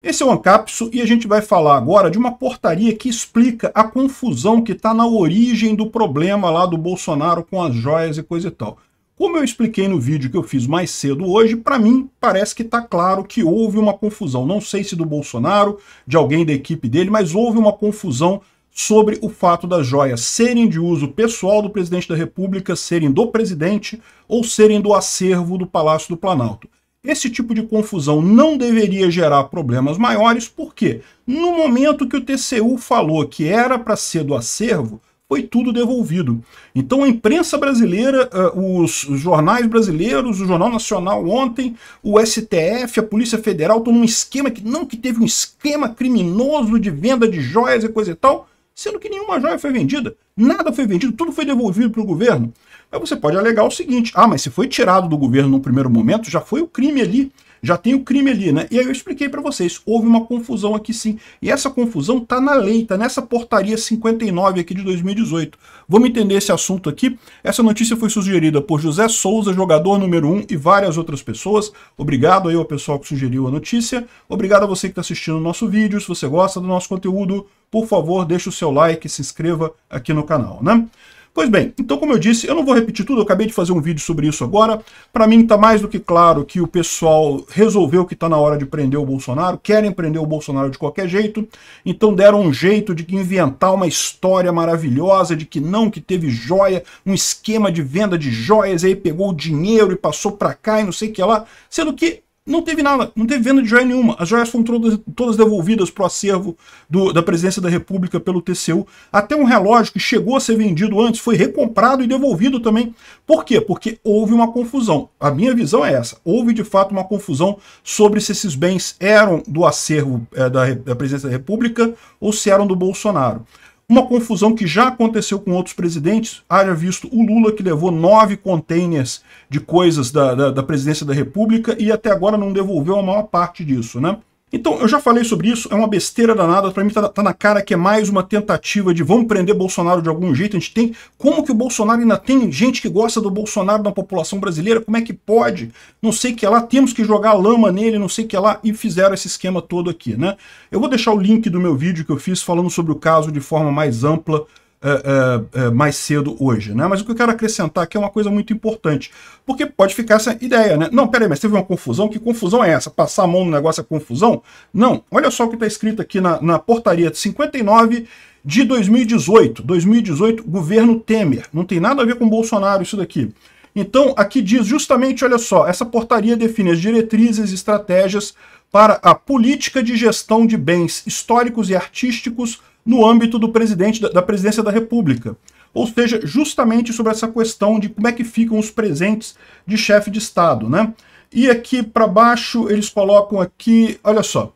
Esse é o Ancapso e a gente vai falar agora de uma portaria que explica a confusão que está na origem do problema lá do Bolsonaro com as joias e coisa e tal. Como eu expliquei no vídeo que eu fiz mais cedo hoje, para mim parece que está claro que houve uma confusão. Não sei se do Bolsonaro, de alguém da equipe dele, mas houve uma confusão sobre o fato das joias serem de uso pessoal do presidente da República, serem do presidente ou serem do acervo do Palácio do Planalto. Esse tipo de confusão não deveria gerar problemas maiores, porque no momento que o TCU falou que era para ser do acervo, foi tudo devolvido. Então a imprensa brasileira, eh, os jornais brasileiros, o Jornal Nacional ontem, o STF, a Polícia Federal, estão num esquema que não que teve um esquema criminoso de venda de joias e coisa e tal, sendo que nenhuma joia foi vendida, nada foi vendido, tudo foi devolvido para o governo. Aí você pode alegar o seguinte: ah, mas se foi tirado do governo no primeiro momento, já foi o crime ali, já tem o crime ali, né? E aí eu expliquei para vocês: houve uma confusão aqui sim. E essa confusão está na lei, está nessa portaria 59 aqui de 2018. Vamos entender esse assunto aqui. Essa notícia foi sugerida por José Souza, jogador número 1, e várias outras pessoas. Obrigado aí ao pessoal que sugeriu a notícia. Obrigado a você que está assistindo o nosso vídeo. Se você gosta do nosso conteúdo, por favor, deixe o seu like, se inscreva aqui no canal, né? Pois bem, então como eu disse, eu não vou repetir tudo, eu acabei de fazer um vídeo sobre isso agora. Para mim está mais do que claro que o pessoal resolveu que está na hora de prender o Bolsonaro, querem prender o Bolsonaro de qualquer jeito, então deram um jeito de inventar uma história maravilhosa de que não, que teve joia, um esquema de venda de joias, aí pegou o dinheiro e passou para cá e não sei o que lá, sendo que não teve nada, não teve venda de joia nenhuma. As joias foram todas, todas devolvidas para o acervo do, da presidência da República pelo TCU. Até um relógio que chegou a ser vendido antes foi recomprado e devolvido também. Por quê? Porque houve uma confusão. A minha visão é essa. Houve de fato uma confusão sobre se esses bens eram do acervo é, da, da presidência da República ou se eram do Bolsonaro. Uma confusão que já aconteceu com outros presidentes, haja visto o Lula que levou nove containers de coisas da, da, da presidência da República e até agora não devolveu a maior parte disso, né? Então, eu já falei sobre isso, é uma besteira danada, para mim tá, tá, na cara que é mais uma tentativa de vamos prender Bolsonaro de algum jeito, a gente tem... Como que o Bolsonaro ainda tem gente que gosta do Bolsonaro na população brasileira? Como é que pode? Não sei o que é lá, temos que jogar lama nele, não sei o que é lá, e fizeram esse esquema todo aqui, né? Eu vou deixar o link do meu vídeo que eu fiz falando sobre o caso de forma mais ampla, uh, uh, mais cedo hoje, né? Mas o que eu quero acrescentar aqui é uma coisa muito importante, porque pode ficar essa ideia, né? Não, peraí, mas teve uma confusão, que confusão é essa? Passar a mão no negócio é confusão? Não, olha só o que está escrito aqui na, na portaria de 59 de 2018, 2018, governo Temer, não tem nada a ver com Bolsonaro isso daqui. Então, aqui diz justamente, olha só, essa portaria define as diretrizes e estratégias para a política de gestão de bens históricos e artísticos no âmbito do presidente da presidência da República. Ou seja, justamente sobre essa questão de como é que ficam os presentes de chefe de Estado, né? E aqui para baixo eles colocam aqui, olha só,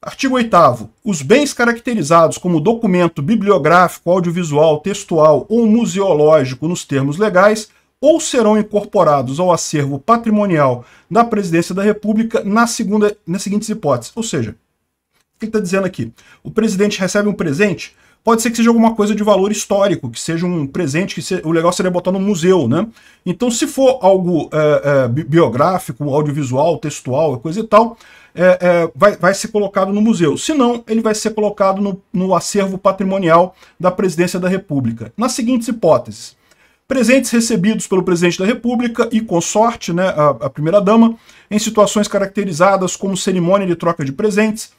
Artigo 8 Os bens caracterizados como documento bibliográfico, audiovisual, textual ou museológico nos termos legais ou serão incorporados ao acervo patrimonial da Presidência da República na segunda, nas seguintes hipóteses. Ou seja, que ele está dizendo aqui? O presidente recebe um presente? Pode ser que seja alguma coisa de valor histórico, que seja um presente, que se... o legal seria botar no museu, né? Então, se for algo é, é, biográfico, audiovisual, textual, coisa e tal, é, é, vai, vai ser colocado no museu. Se não, ele vai ser colocado no, no acervo patrimonial da Presidência da República. Nas seguintes hipóteses. Presentes recebidos pelo presidente da República e consorte, né, a, a primeira-dama, em situações caracterizadas como cerimônia de troca de presentes,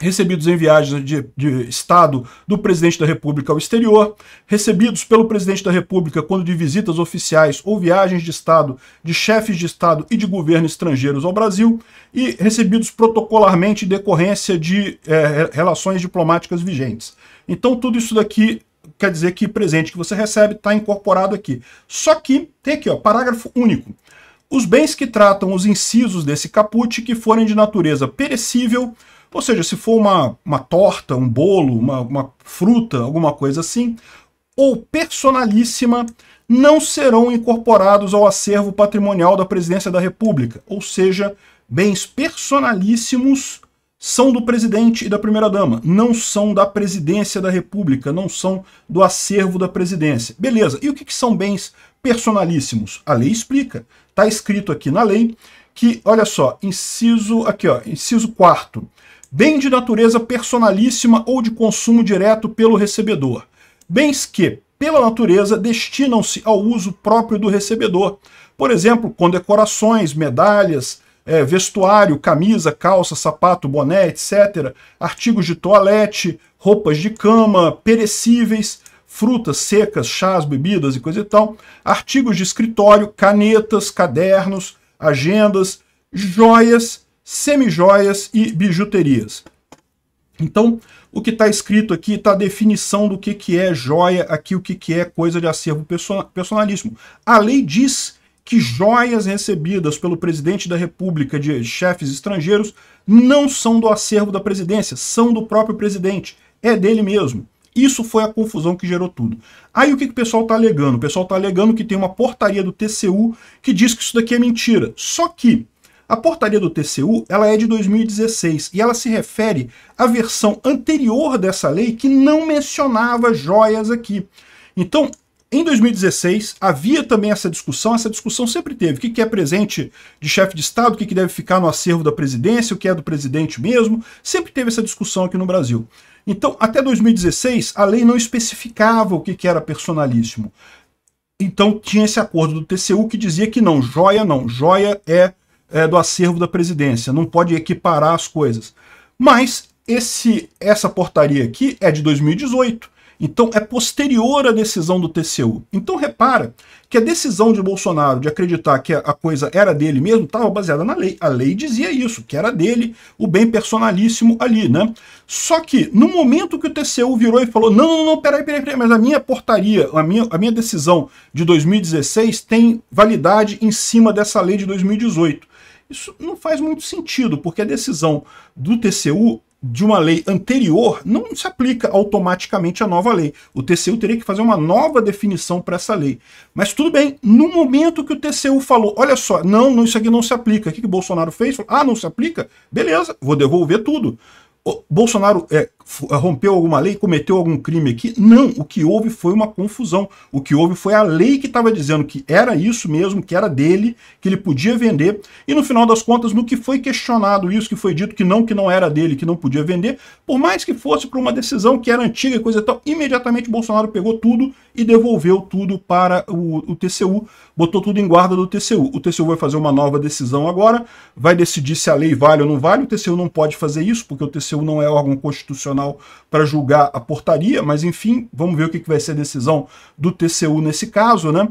recebidos em viagens de, de, Estado do presidente da República ao exterior, recebidos pelo presidente da República quando de visitas oficiais ou viagens de Estado de chefes de Estado e de governo estrangeiros ao Brasil, e recebidos protocolarmente em decorrência de é, relações diplomáticas vigentes. Então, tudo isso daqui quer dizer que presente que você recebe está incorporado aqui. Só que tem aqui, ó, parágrafo único. Os bens que tratam os incisos desse caput que forem de natureza perecível, ou seja, se for uma, uma torta, um bolo, uma, uma fruta, alguma coisa assim, ou personalíssima, não serão incorporados ao acervo patrimonial da Presidência da República. Ou seja, bens personalíssimos são do presidente e da primeira-dama, não são da presidência da República, não são do acervo da presidência. Beleza, e o que, que são bens personalíssimos? A lei explica. Está escrito aqui na lei que, olha só, inciso aqui, ó, inciso 4 bem de natureza personalíssima ou de consumo direto pelo recebedor, bens que, pela natureza, destinam-se ao uso próprio do recebedor, por exemplo, condecorações, medalhas, é, vestuário, camisa, calça, sapato, boné, etc., artigos de toalete, roupas de cama, perecíveis, frutas secas, chás, bebidas e coisa e tal, artigos de escritório, canetas, cadernos, agendas, joias semijoias e bijuterias. Então, o que está escrito aqui está a definição do que, que é joia, aqui o que, que é coisa de acervo personalíssimo. A lei diz que joias recebidas pelo presidente da República de chefes estrangeiros não são do acervo da presidência, são do próprio presidente, é dele mesmo. Isso foi a confusão que gerou tudo. Aí o que, que o pessoal está alegando? O pessoal está alegando que tem uma portaria do TCU que diz que isso daqui é mentira. Só que a portaria do TCU ela é de 2016 e ela se refere à versão anterior dessa lei que não mencionava joias aqui. Então, em 2016, havia também essa discussão, essa discussão sempre teve. O que é presente de chefe de Estado, o que deve ficar no acervo da presidência, o que é do presidente mesmo, sempre teve essa discussão aqui no Brasil. Então, até 2016, a lei não especificava o que era personalíssimo. Então tinha esse acordo do TCU que dizia que não, joia não, joia é é, do acervo da presidência, não pode equiparar as coisas. Mas esse, essa portaria aqui é de 2018, então é posterior à decisão do TCU. Então repara que a decisão de Bolsonaro de acreditar que a coisa era dele mesmo estava baseada na lei. A lei dizia isso, que era dele, o bem personalíssimo ali, né? Só que no momento que o TCU virou e falou: "Não, não, não, peraí, peraí, peraí mas a minha portaria, a minha, a minha decisão de 2016 tem validade em cima dessa lei de 2018". Isso não faz muito sentido, porque a decisão do TCU de uma lei anterior não se aplica automaticamente à nova lei. O TCU teria que fazer uma nova definição para essa lei. Mas tudo bem, no momento que o TCU falou, olha só, não, isso aqui não se aplica. O que, que Bolsonaro fez? Falou, ah, não se aplica? Beleza, vou devolver tudo. O Bolsonaro é, eh, rompeu alguma lei, cometeu algum crime aqui. Não, o que houve foi uma confusão. O que houve foi a lei que estava dizendo que era isso mesmo, que era dele, que ele podia vender. E no final das contas, no que foi questionado isso, que foi dito que não, que não era dele, que não podia vender, por mais que fosse por uma decisão que era antiga e coisa e tal, imediatamente Bolsonaro pegou tudo e devolveu tudo para o, o TCU, botou tudo em guarda do TCU. O TCU vai fazer uma nova decisão agora, vai decidir se a lei vale ou não vale. O TCU não pode fazer isso, porque o TCU não é órgão constitucional Constitucional para julgar a portaria, mas enfim, vamos ver o que vai ser a decisão do TCU nesse caso, né?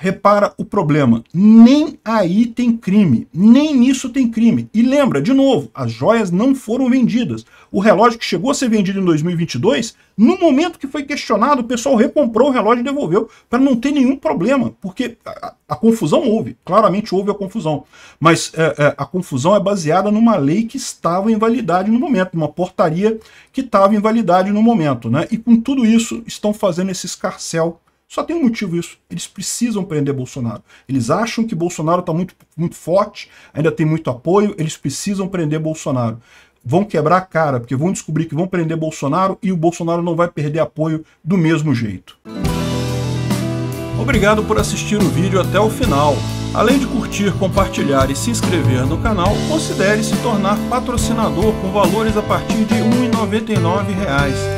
Repara o problema. Nem aí tem crime. Nem nisso tem crime. E lembra, de novo, as joias não foram vendidas. O relógio que chegou a ser vendido em 2022, no momento que foi questionado, o pessoal recomprou o relógio e devolveu para não ter nenhum problema. Porque a, a, confusão houve. Claramente houve a confusão. Mas é, é, a confusão é baseada numa lei que estava em validade no momento, numa portaria que estava em validade no momento. Né? E com tudo isso, estão fazendo esse escarcel só tem um motivo isso. Eles precisam prender Bolsonaro. Eles acham que Bolsonaro está muito, muito forte, ainda tem muito apoio, eles precisam prender Bolsonaro. Vão quebrar a cara, porque vão descobrir que vão prender Bolsonaro e o Bolsonaro não vai perder apoio do mesmo jeito. Obrigado por assistir o vídeo até o final. Além de curtir, compartilhar e se inscrever no canal, considere se tornar patrocinador com valores a partir de R$ 1,99